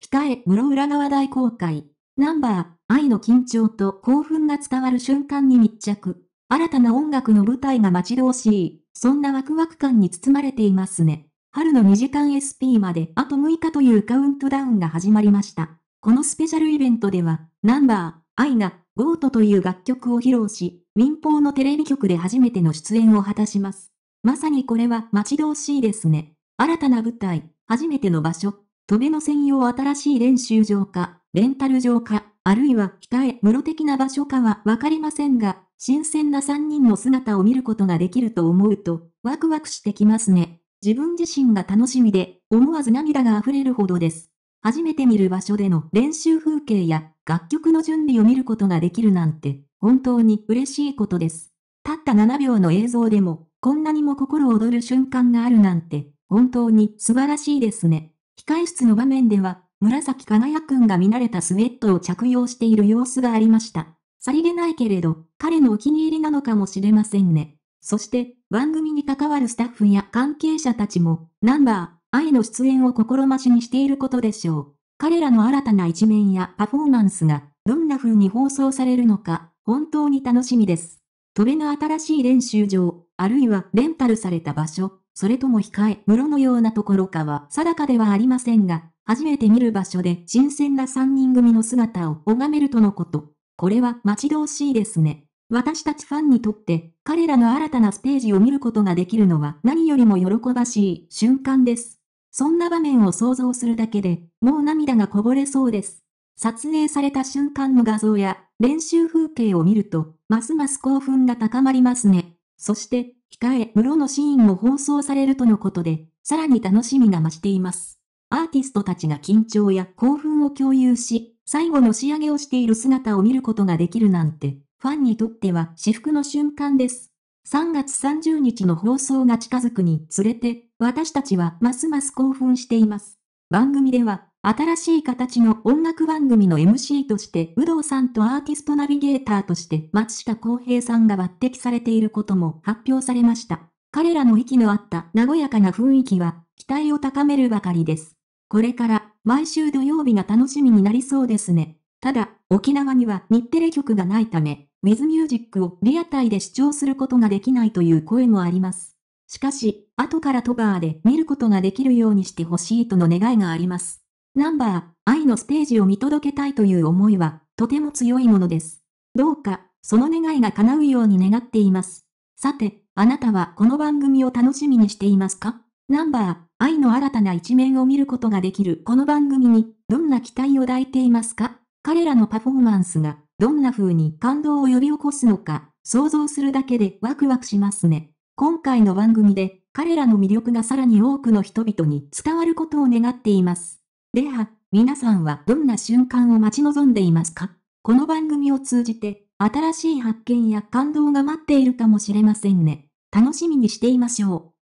北へ室浦川大公開。ナンバー、愛の緊張と興奮が伝わる瞬間に密着。新たな音楽の舞台が待ち遠しい。そんなワクワク感に包まれていますね。春の2時間 SP まであと6日というカウントダウンが始まりました。このスペシャルイベントでは、ナンバー、愛が、ゴートという楽曲を披露し、民放のテレビ局で初めての出演を果たします。まさにこれは待ち遠しいですね。新たな舞台、初めての場所、止めの専用新しい練習場か、レンタル場か、あるいは北へ室的な場所かはわかりませんが、新鮮な3人の姿を見ることができると思うと、ワクワクしてきますね。自分自身が楽しみで、思わず涙が溢れるほどです。初めて見る場所での練習風景や楽曲の準備を見ることができるなんて、本当に嬉しいことです。たった7秒の映像でも、こんなにも心躍る瞬間があるなんて、本当に素晴らしいですね。控室の場面では、紫輝くんが見慣れたスウェットを着用している様子がありました。さりげないけれど、彼のお気に入りなのかもしれませんね。そして、番組に関わるスタッフや関係者たちも、ナンバー、愛の出演を心待ちにしていることでしょう。彼らの新たな一面やパフォーマンスが、どんな風に放送されるのか、本当に楽しみです。トベの新しい練習場、あるいはレンタルされた場所、それとも控え室のようなところかは定かではありませんが、初めて見る場所で新鮮な3人組の姿を拝めるとのこと。これは待ち遠しいですね。私たちファンにとって、彼らの新たなステージを見ることができるのは何よりも喜ばしい瞬間です。そんな場面を想像するだけで、もう涙がこぼれそうです。撮影された瞬間の画像や練習風景を見ると、ますます興奮が高まりますね。そして、控え、室のシーンも放送されるとのことで、さらに楽しみが増しています。アーティストたちが緊張や興奮を共有し、最後の仕上げをしている姿を見ることができるなんて、ファンにとっては至福の瞬間です。3月30日の放送が近づくにつれて、私たちはますます興奮しています。番組では、新しい形の音楽番組の MC として、有働さんとアーティストナビゲーターとして、松下洸平さんが抜擢されていることも発表されました。彼らの息の合った和やかな雰囲気は、期待を高めるばかりです。これから、毎週土曜日が楽しみになりそうですね。ただ、沖縄には日テレ局がないため、ウィズミュージックをリアタイで視聴することができないという声もあります。しかし、後からトバーで見ることができるようにしてほしいとの願いがあります。ナンバー、愛のステージを見届けたいという思いは、とても強いものです。どうか、その願いが叶うように願っています。さて、あなたはこの番組を楽しみにしていますかナンバー、愛の新たな一面を見ることができるこの番組に、どんな期待を抱いていますか彼らのパフォーマンスが、どんな風に感動を呼び起こすのか、想像するだけでワクワクしますね。今回の番組で、彼らの魅力がさらに多くの人々に伝わることを願っています。では、皆さんはどんな瞬間を待ち望んでいますかこの番組を通じて、新しい発見や感動が待っているかもしれませんね。楽しみにしていましょう。